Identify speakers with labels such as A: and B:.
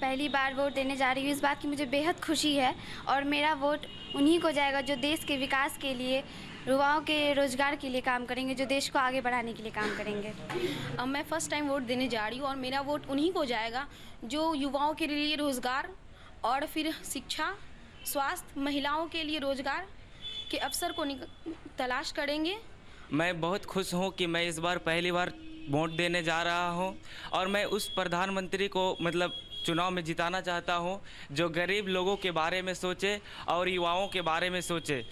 A: पहली बार वोट देने जा रही हूँ इस बात की मुझे बेहद खुशी है और मेरा वोट उन्हीं को जाएगा जो देश के विकास के लिए युवाओं के रोज़गार के लिए काम करेंगे जो देश को आगे
B: बढ़ाने के लिए काम करेंगे अब मैं फ़र्स्ट टाइम वोट देने जा रही हूँ और मेरा वोट उन्हीं को जाएगा जो युवाओं के लिए रोज़गार और फिर शिक्षा स्वास्थ्य महिलाओं के लिए रोज़गार के अवसर को तलाश करेंगे
C: मैं बहुत खुश हूँ कि मैं इस बार पहली बार वोट देने जा रहा हूँ और मैं उस प्रधानमंत्री को मतलब चुनाव में जिताना चाहता हूँ जो गरीब लोगों के बारे में सोचे और युवाओं के बारे में सोचे